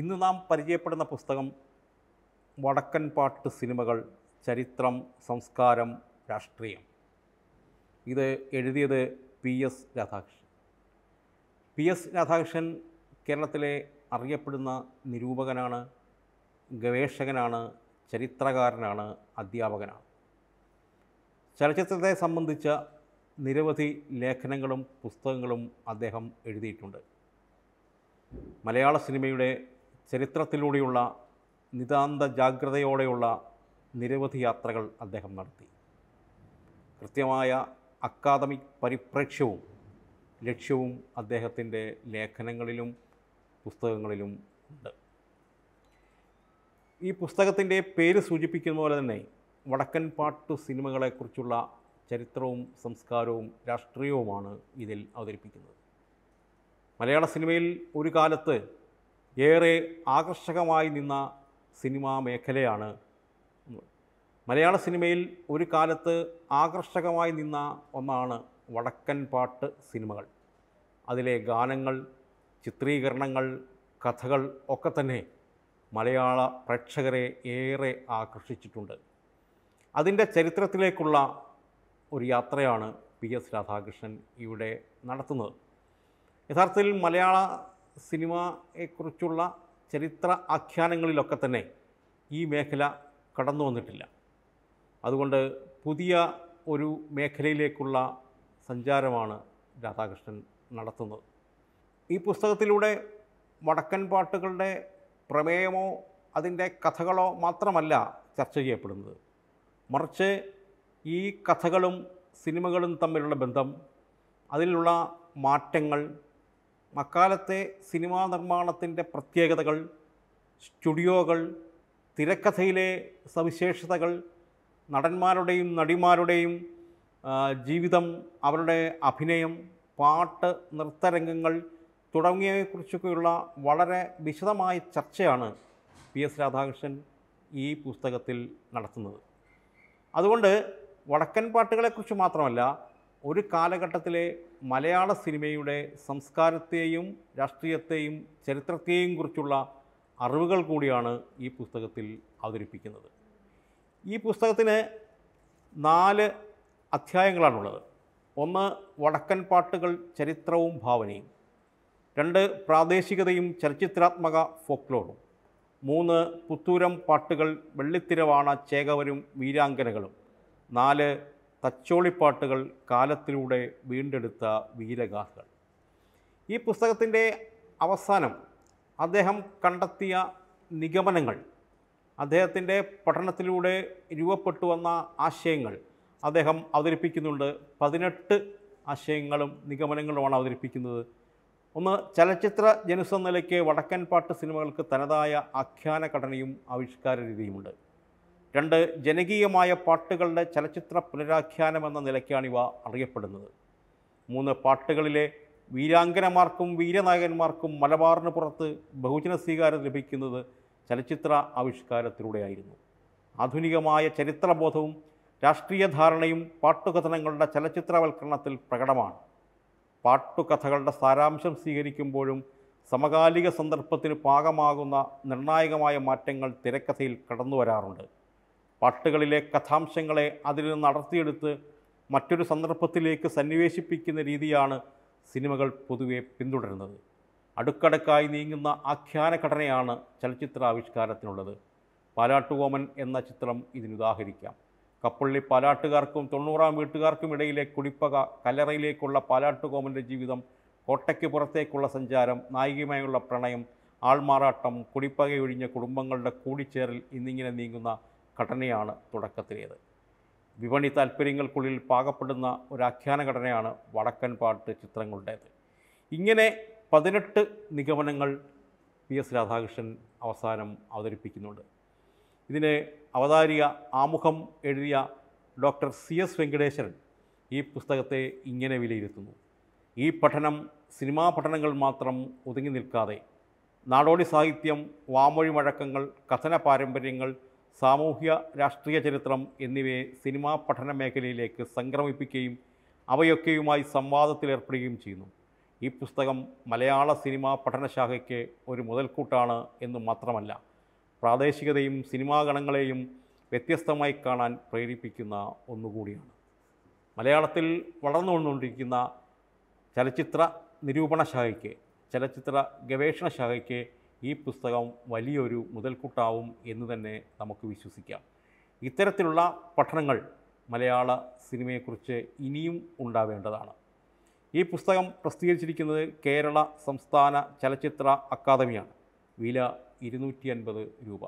ഇന്ന് നാം പരിചയപ്പെടുന്ന പുസ്തകം വടക്കൻ പാട്ട് സിനിമകൾ ചരിത്രം സംസ്കാരം രാഷ്ട്രീയം ഇത് എഴുതിയത് P S Radhakrishnan P S Radhakrishnan കേരളത്തിലെ അറിയപ്പെടുന്ന നിരൂപകനാണ് ഗവേഷകനാണ് ചരിത്രകാരനാണ് അധ്യാപകനാണ് ചലച്ചിത്രത്തെ സംബന്ധിച്ച നിരവധി ലേഖനങ്ങളും പുസ്തകങ്ങളും അദ്ദേഹം എഴുതിയിട്ടുണ്ട് മലയാള സിനിമയുടെ ചരിത്രത്തിലൂടെയുള്ള നിതാന്ത ജാഗ്രതയോടെയുള്ള നിരവധി യാത്രകൾ അദ്ദേഹം നടത്തി കൃത്യമായ അക്കാദമിക് പരിപ്രേക്ഷ്യവും ലക്ഷ്യവും അദ്ദേഹത്തിൻ്റെ ലേഖനങ്ങളിലും പുസ്തകങ്ങളിലും ഉണ്ട് ഈ പുസ്തകത്തിൻ്റെ പേര് സൂചിപ്പിക്കുന്ന പോലെ തന്നെ വടക്കൻ പാട്ടു സിനിമകളെക്കുറിച്ചുള്ള ചരിത്രവും സംസ്കാരവും രാഷ്ട്രീയവുമാണ് ഇതിൽ അവതരിപ്പിക്കുന്നത് മലയാള സിനിമയിൽ ഒരു കാലത്ത് ഏറെ ആകർഷകമായി നിന്ന സിനിമാ മേഖലയാണ് മലയാള സിനിമയിൽ ഒരു കാലത്ത് ആകർഷകമായി നിന്ന ഒന്നാണ് വടക്കൻ പാട്ട് സിനിമകൾ അതിലെ ഗാനങ്ങൾ ചിത്രീകരണങ്ങൾ കഥകൾ ഒക്കെ തന്നെ മലയാള പ്രേക്ഷകരെ ഏറെ ആകർഷിച്ചിട്ടുണ്ട് അതിൻ്റെ ചരിത്രത്തിലേക്കുള്ള ഒരു യാത്രയാണ് പി എസ് രാധാകൃഷ്ണൻ ഇവിടെ നടത്തുന്നത് യഥാർത്ഥത്തിൽ മലയാള സിനിമയെക്കുറിച്ചുള്ള ചരിത്ര ആഖ്യാനങ്ങളിലൊക്കെ തന്നെ ഈ മേഖല കടന്നു വന്നിട്ടില്ല അതുകൊണ്ട് പുതിയ ഒരു മേഖലയിലേക്കുള്ള സഞ്ചാരമാണ് രാധാകൃഷ്ണൻ നടത്തുന്നത് ഈ പുസ്തകത്തിലൂടെ വടക്കൻ പാട്ടുകളുടെ പ്രമേയമോ അതിൻ്റെ കഥകളോ മാത്രമല്ല ചർച്ച ചെയ്യപ്പെടുന്നത് മറിച്ച് ഈ കഥകളും സിനിമകളും തമ്മിലുള്ള ബന്ധം അതിലുള്ള മാറ്റങ്ങൾ അക്കാലത്തെ സിനിമാ നിർമ്മാണത്തിൻ്റെ പ്രത്യേകതകൾ സ്റ്റുഡിയോകൾ തിരക്കഥയിലെ സവിശേഷതകൾ നടന്മാരുടെയും നടിമാരുടെയും ജീവിതം അവരുടെ അഭിനയം പാട്ട് നൃത്തരംഗങ്ങൾ തുടങ്ങിയവയെക്കുറിച്ചൊക്കെയുള്ള വളരെ വിശദമായ ചർച്ചയാണ് പി എസ് രാധാകൃഷ്ണൻ ഈ പുസ്തകത്തിൽ നടത്തുന്നത് അതുകൊണ്ട് വടക്കൻ പാട്ടുകളെക്കുറിച്ച് മാത്രമല്ല ഒരു കാലഘട്ടത്തിലെ മലയാള സിനിമയുടെ സംസ്കാരത്തെയും രാഷ്ട്രീയത്തെയും ചരിത്രത്തെയും കുറിച്ചുള്ള അറിവുകൾ കൂടിയാണ് ഈ പുസ്തകത്തിൽ അവതരിപ്പിക്കുന്നത് ഈ പുസ്തകത്തിന് നാല് അധ്യായങ്ങളാണുള്ളത് ഒന്ന് വടക്കൻ പാട്ടുകൾ ചരിത്രവും ഭാവനയും രണ്ട് പ്രാദേശികതയും ചലച്ചിത്രാത്മക ഫോക്ലോറും മൂന്ന് പുത്തൂരം പാട്ടുകൾ വെള്ളിത്തിരവാണ ചേകവരും വീരാങ്കനകളും നാല് തച്ചോളിപ്പാട്ടുകൾ കാലത്തിലൂടെ വീണ്ടെടുത്ത വീരഗാഥകൾ ഈ പുസ്തകത്തിൻ്റെ അവസാനം അദ്ദേഹം കണ്ടെത്തിയ നിഗമനങ്ങൾ അദ്ദേഹത്തിൻ്റെ പഠനത്തിലൂടെ രൂപപ്പെട്ടു വന്ന ആശയങ്ങൾ അദ്ദേഹം അവതരിപ്പിക്കുന്നുണ്ട് പതിനെട്ട് ആശയങ്ങളും നിഗമനങ്ങളുമാണ് അവതരിപ്പിക്കുന്നത് ഒന്ന് ചലച്ചിത്ര ജനുസ് നിലയ്ക്ക് വടക്കൻ പാട്ട് സിനിമകൾക്ക് തനതായ ആഖ്യാന ഘടനയും ആവിഷ്കാര രീതിയുമുണ്ട് രണ്ട് ജനകീയമായ പാട്ടുകളുടെ ചലച്ചിത്ര പുനരാഖ്യാനം എന്ന നിലയ്ക്കാണിവ അറിയപ്പെടുന്നത് മൂന്ന് പാട്ടുകളിലെ വീരാങ്കനമാർക്കും വീരനായകന്മാർക്കും മലബാറിന് പുറത്ത് ബഹുജന സ്വീകാരം ലഭിക്കുന്നത് ചലച്ചിത്ര ആവിഷ്കാരത്തിലൂടെയായിരുന്നു ആധുനികമായ ചരിത്രബോധവും രാഷ്ട്രീയ ധാരണയും പാട്ടുകഥനങ്ങളുടെ ചലച്ചിത്രവൽക്കരണത്തിൽ പ്രകടമാണ് പാട്ടുകഥകളുടെ സാരാംശം സ്വീകരിക്കുമ്പോഴും സമകാലിക സന്ദർഭത്തിന് പാകമാകുന്ന നിർണായകമായ മാറ്റങ്ങൾ തിരക്കഥയിൽ കടന്നു വരാറുണ്ട് പാട്ടുകളിലെ കഥാംശങ്ങളെ അതിൽ നിന്ന് നടത്തിയെടുത്ത് മറ്റൊരു സന്ദർഭത്തിലേക്ക് സന്നിവേശിപ്പിക്കുന്ന രീതിയാണ് സിനിമകൾ പൊതുവെ പിന്തുടരുന്നത് അടുക്കടുക്കായി നീങ്ങുന്ന ആഖ്യാനഘടനയാണ് ചലച്ചിത്ര ആവിഷ്കാരത്തിനുള്ളത് പാലാട്ടുകോമൻ എന്ന ചിത്രം ഇതിനുദാഹരിക്കാം കപ്പള്ളി പാലാട്ടുകാർക്കും തൊണ്ണൂറാം വീട്ടുകാർക്കും ഇടയിലെ കുടിപ്പക കല്ലറയിലേക്കുള്ള പാലാട്ടുകോമൻ്റെ ജീവിതം കോട്ടയ്ക്ക് പുറത്തേക്കുള്ള സഞ്ചാരം നായികയുമായുള്ള പ്രണയം ആൾമാറാട്ടം കുടിപ്പകയൊഴിഞ്ഞ കുടുംബങ്ങളുടെ കൂടിച്ചേരൽ എന്നിങ്ങനെ നീങ്ങുന്ന ഘടനയാണ് തുടക്കത്തിലേത് വിപണി താൽപ്പര്യങ്ങൾക്കുള്ളിൽ പാകപ്പെടുന്ന ഒരു ആഖ്യാന ഘടനയാണ് വടക്കൻ പാട്ട് ചിത്രങ്ങളുടേത് ഇങ്ങനെ പതിനെട്ട് നിഗമനങ്ങൾ പി എസ് രാധാകൃഷ്ണൻ അവസാനം അവതരിപ്പിക്കുന്നുണ്ട് ഇതിന് അവതാരിക ആമുഖം എഴുതിയ ഡോക്ടർ സി എസ് വെങ്കടേശ്വരൻ ഈ പുസ്തകത്തെ ഇങ്ങനെ വിലയിരുത്തുന്നു ഈ പഠനം സിനിമാ പഠനങ്ങൾ മാത്രം ഒതുങ്ങി നിൽക്കാതെ നാടോടി സാഹിത്യം വാമൊഴി വഴക്കങ്ങൾ കഥന പാരമ്പര്യങ്ങൾ സാമൂഹ്യ രാഷ്ട്രീയ ചരിത്രം എന്നിവയെ സിനിമാ പഠന മേഖലയിലേക്ക് സംക്രമിപ്പിക്കുകയും അവയൊക്കെയുമായി സംവാദത്തിലേർപ്പെടുകയും ചെയ്യുന്നു ഈ പുസ്തകം മലയാള സിനിമാ പഠനശാഖയ്ക്ക് ഒരു മുതൽക്കൂട്ടാണ് എന്ന് മാത്രമല്ല പ്രാദേശികതയും സിനിമാ ഗണങ്ങളെയും വ്യത്യസ്തമായി കാണാൻ പ്രേരിപ്പിക്കുന്ന ഒന്നുകൂടിയാണ് മലയാളത്തിൽ വളർന്നു വന്നുകൊണ്ടിരിക്കുന്ന ചലച്ചിത്ര നിരൂപണശാഖയ്ക്ക് ചലച്ചിത്ര ഗവേഷണശാഖയ്ക്ക് ഈ പുസ്തകം വലിയൊരു മുതൽക്കൂട്ടാവും എന്ന് തന്നെ നമുക്ക് വിശ്വസിക്കാം ഇത്തരത്തിലുള്ള പഠനങ്ങൾ മലയാള സിനിമയെക്കുറിച്ച് ഇനിയും ഉണ്ടാവേണ്ടതാണ് ഈ പുസ്തകം പ്രസിദ്ധീകരിച്ചിരിക്കുന്നത് കേരള സംസ്ഥാന ചലച്ചിത്ര അക്കാദമിയാണ് വില ഇരുന്നൂറ്റി അൻപത് രൂപ